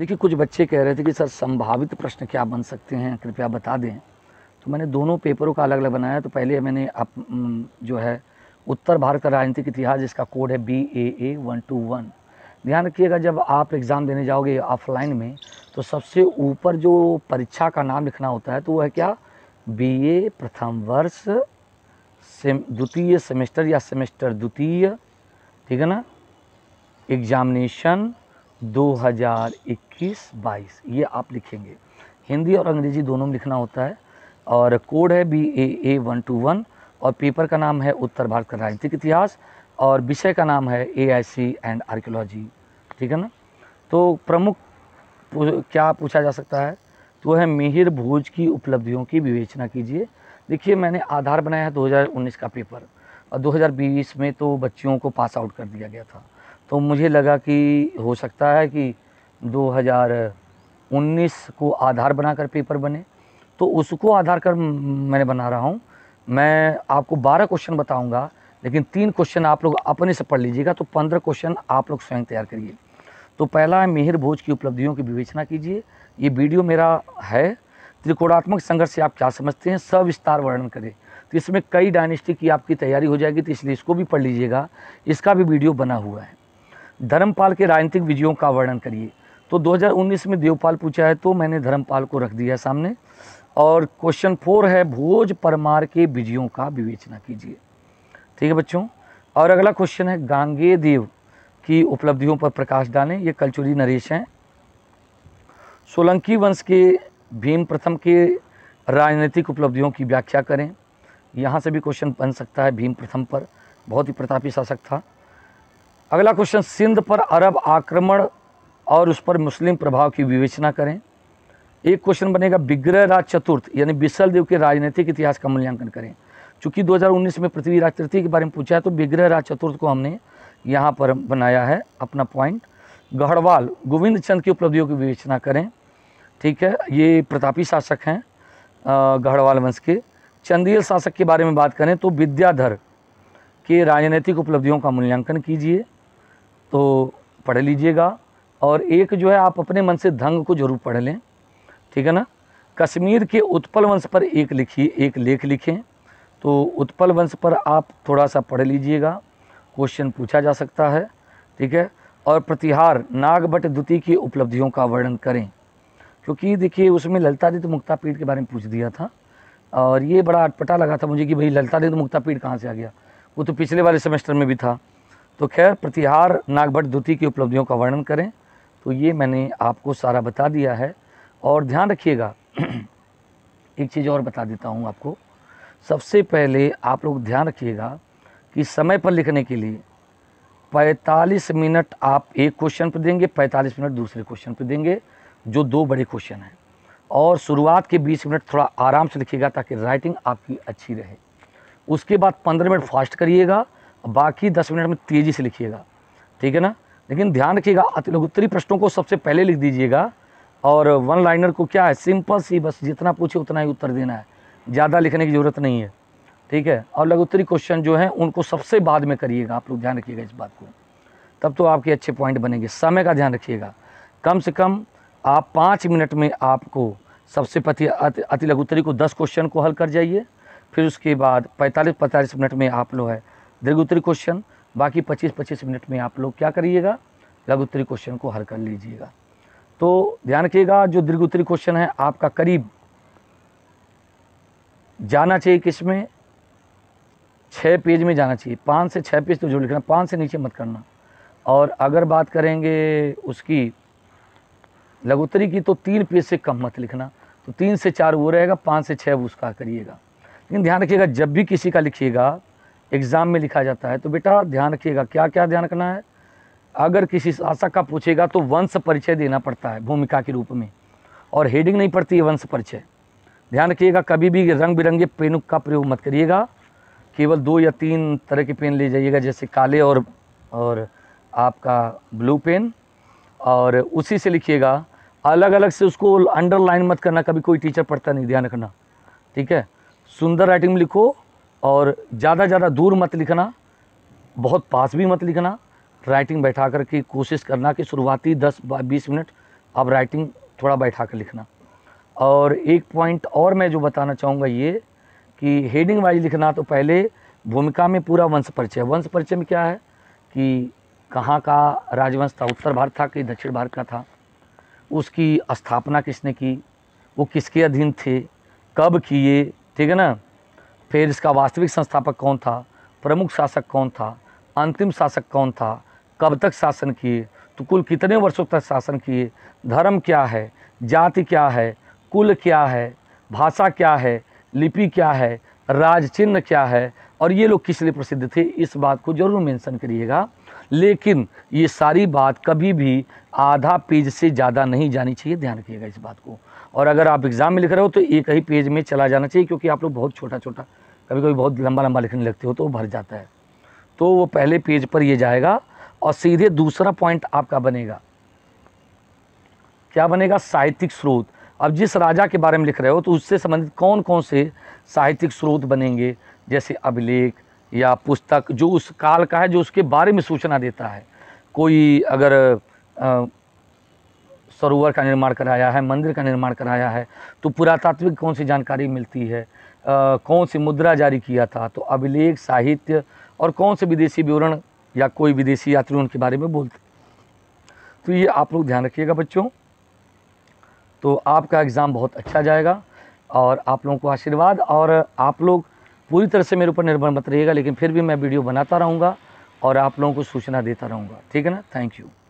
देखिए कुछ बच्चे कह रहे थे कि सर संभावित प्रश्न क्या बन सकते हैं कृपया बता दें तो मैंने दोनों पेपरों का अलग अलग बनाया तो पहले मैंने आप जो है उत्तर भारत का राजनीतिक इतिहास जिसका कोड है B A A one two one ध्यान रखिएगा जब आप एग्ज़ाम देने जाओगे ऑफलाइन में तो सबसे ऊपर जो परीक्षा का नाम लिखना होता है तो वो है क्या बी ए प्रथम वर्ष सेम द्वितीय सेमेस्टर या सेमेस्टर द्वितीय ठीक है ना एग्जामिनेशन 2021-22 ये आप लिखेंगे हिंदी और अंग्रेजी दोनों में लिखना होता है और कोड है B A A one two one और पेपर का नाम है उत्तर भारत का राजनीतिक इतिहास और विषय का नाम है ए आई सी एंड आर्कियोलॉजी ठीक है ना तो प्रमुख क्या पूछा जा सकता है तो है मिहिर भोज की उपलब्धियों की विवेचना कीजिए देखिए मैंने आधार बनाया है 2019 का पेपर और 2020 में तो बच्चियों को पास आउट कर दिया गया था तो मुझे लगा कि हो सकता है कि 2019 को आधार बनाकर पेपर बने तो उसको आधार कर मैंने बना रहा हूँ मैं आपको 12 क्वेश्चन बताऊँगा लेकिन तीन क्वेश्चन आप लोग अपने से पढ़ लीजिएगा तो 15 क्वेश्चन आप लोग स्वयं तैयार करिए तो पहला है मिहिर भोज की उपलब्धियों की विवेचना कीजिए ये वीडियो मेरा है त्रिकोणात्मक संघर्ष से आप क्या समझते हैं सब विस्तार वर्णन करें तो इसमें कई डायनेस्टी की आपकी तैयारी हो जाएगी तो इसलिए इसको भी पढ़ लीजिएगा इसका भी वीडियो बना हुआ है धर्मपाल के राजनीतिक विजयों का वर्णन करिए तो 2019 में देवपाल पूछा है तो मैंने धर्मपाल को रख दिया सामने और क्वेश्चन फोर है भोज परमार के विजयों का विवेचना कीजिए ठीक है बच्चों और अगला क्वेश्चन है गांगे देव की उपलब्धियों पर प्रकाश डालें ये कलचुरी नरेश हैं सोलंकी वंश के भीम प्रथम के राजनीतिक उपलब्धियों की व्याख्या करें यहाँ से भी क्वेश्चन बन सकता है भीम प्रथम पर बहुत ही प्रतापी शासक था अगला क्वेश्चन सिंध पर अरब आक्रमण और उस पर मुस्लिम प्रभाव की विवेचना करें एक क्वेश्चन बनेगा विग्रह राज चतुर्थ यानी बिसल देव के राजनीतिक इतिहास का मूल्यांकन करें चूँकि 2019 में पृथ्वीराज तृतीय के बारे में पूछा है तो विग्रह राज चतुर्थ को हमने यहाँ पर बनाया है अपना पॉइंट गढ़वाल गोविंद चंद की उपलब्धियों की विवेचना करें ठीक है ये प्रतापी शासक हैं गढ़वाल वंश के चंदेल शासक के बारे में बात करें तो विद्याधर के राजनीतिक उपलब्धियों का मूल्यांकन कीजिए तो पढ़ लीजिएगा और एक जो है आप अपने मन से धंग को जरूर पढ़ लें ठीक है ना कश्मीर के उत्पल वंश पर एक लिखिए एक लेख लिखें तो उत्पल वंश पर आप थोड़ा सा पढ़ लीजिएगा क्वेश्चन पूछा जा सकता है ठीक है और प्रतिहार नागभट द्वितीय की उपलब्धियों का वर्णन करें क्योंकि देखिए उसमें ललतादित्य मुक्तापीठ के बारे में पूछ दिया था और ये बड़ा अटपटा लगा था मुझे कि भाई ललतादित्य मुक्तापीठ कहाँ से आ गया वो तो पिछले वाले सेमेस्टर में भी था तो खैर प्रतिहार नागभट द्वितीय की उपलब्धियों का वर्णन करें तो ये मैंने आपको सारा बता दिया है और ध्यान रखिएगा एक चीज़ और बता देता हूँ आपको सबसे पहले आप लोग ध्यान रखिएगा कि समय पर लिखने के लिए 45 मिनट आप एक क्वेश्चन पर देंगे 45 मिनट दूसरे क्वेश्चन पर देंगे जो दो बड़े क्वेश्चन हैं और शुरुआत के 20 मिनट थोड़ा आराम से लिखिएगा ताकि राइटिंग आपकी अच्छी रहे उसके बाद 15 मिनट फास्ट करिएगा बाकी दस मिनट में तेज़ी से लिखिएगा ठीक है ना लेकिन ध्यान रखिएगा अति लघुत्तरी प्रश्नों को सबसे पहले लिख दीजिएगा और वन लाइनर को क्या है सिंपल सी बस जितना पूछे उतना ही उत्तर देना है ज़्यादा लिखने की ज़रूरत नहीं है ठीक है और लघुत्तरी क्वेश्चन जो है उनको सबसे बाद में करिएगा आप लोग ध्यान रखिएगा इस बात को तब तो आपके अच्छे पॉइंट बनेंगे समय का ध्यान रखिएगा कम से कम आप पाँच मिनट में आपको सबसे पति अति लघुत्तरी को दस क्वेश्चन को हल कर जाइए फिर उसके बाद पैंतालीस पैंतालीस मिनट में आप लोग है दीर्घ उत्तरी क्वेश्चन बाकी पच्चीस पच्चीस मिनट में आप लोग क्या करिएगा लघु उत्तरी क्वेश्चन को हल कर लीजिएगा तो ध्यान रखिएगा जो दीर्घ उत्तरी क्वेश्चन है आपका करीब जाना चाहिए किस में छः पेज में जाना चाहिए पाँच से छः पेज तो जो लिखना पाँच से नीचे मत करना और अगर बात करेंगे उसकी लघुत्तरी की तो तीन पेज से कम मत लिखना तो तीन से चार वो रहेगा पाँच से छः उसका करिएगा लेकिन ध्यान रखिएगा जब भी किसी का लिखिएगा एग्ज़ाम में लिखा जाता है तो बेटा ध्यान रखिएगा क्या क्या ध्यान रखना है अगर किसी शासक का पूछेगा तो वंश परिचय देना पड़ता है भूमिका के रूप में और हेडिंग नहीं पड़ती है वंश परिचय ध्यान रखिएगा कभी भी रंग बिरंगे पेनों का प्रयोग मत करिएगा केवल दो या तीन तरह के पेन ले जाइएगा जैसे काले और और आपका ब्लू पेन और उसी से लिखिएगा अलग अलग से उसको अंडरलाइन मत करना कभी कोई टीचर पढ़ता नहीं ध्यान रखना ठीक है सुंदर राइटिंग में लिखो और ज़्यादा ज़्यादा दूर मत लिखना बहुत पास भी मत लिखना राइटिंग बैठा कर की कोशिश करना कि शुरुआती दस बीस मिनट आप राइटिंग थोड़ा बैठा कर लिखना और एक पॉइंट और मैं जो बताना चाहूँगा ये कि हेडिंग वाइज लिखना तो पहले भूमिका में पूरा वंश परिचय वंश परिचय में क्या है कि कहाँ का राजवंश था उत्तर भारत था कि दक्षिण भारत का था उसकी स्थापना किसने की वो किसके अधीन थे कब किए ठीक है ना फिर इसका वास्तविक संस्थापक कौन था प्रमुख शासक कौन था अंतिम शासक कौन था कब तक शासन किए तो कुल कितने वर्षों तक शासन किए धर्म क्या है जाति क्या है कुल क्या है भाषा क्या है लिपि क्या है राजचिन्ह क्या है और ये लोग किस लिए प्रसिद्ध थे इस बात को जरूर मेंशन करिएगा लेकिन ये सारी बात कभी भी आधा पेज से ज़्यादा नहीं जानी चाहिए ध्यान रखिएगा इस बात को और अगर आप एग्ज़ाम में लिख रहे हो तो एक ही पेज में चला जाना चाहिए क्योंकि आप लोग बहुत छोटा छोटा कभी कभी बहुत लंबा लंबा लिखने लगते हो तो वो भर जाता है तो वो पहले पेज पर ये जाएगा और सीधे दूसरा पॉइंट आपका बनेगा क्या बनेगा साहित्यिक स्रोत अब जिस राजा के बारे में लिख रहे हो तो उससे संबंधित कौन कौन से साहित्यिक स्रोत बनेंगे जैसे अभिलेख या पुस्तक जो उस काल का है जो उसके बारे में सूचना देता है कोई अगर सरोवर का निर्माण कराया है मंदिर का निर्माण कराया है तो पुरातात्विक कौन सी जानकारी मिलती है कौन सी मुद्रा जारी किया था तो अभिलेख साहित्य और कौन से विदेशी विवरण या कोई विदेशी यात्री उनके बारे में बोलते तो ये आप लोग ध्यान रखिएगा बच्चों तो आपका एग्ज़ाम बहुत अच्छा जाएगा और आप लोगों को आशीर्वाद और आप लोग पूरी तरह से मेरे ऊपर निर्भर मत रहिएगा लेकिन फिर भी मैं वीडियो बनाता रहूँगा और आप लोगों को सूचना देता रहूँगा ठीक है ना थैंक यू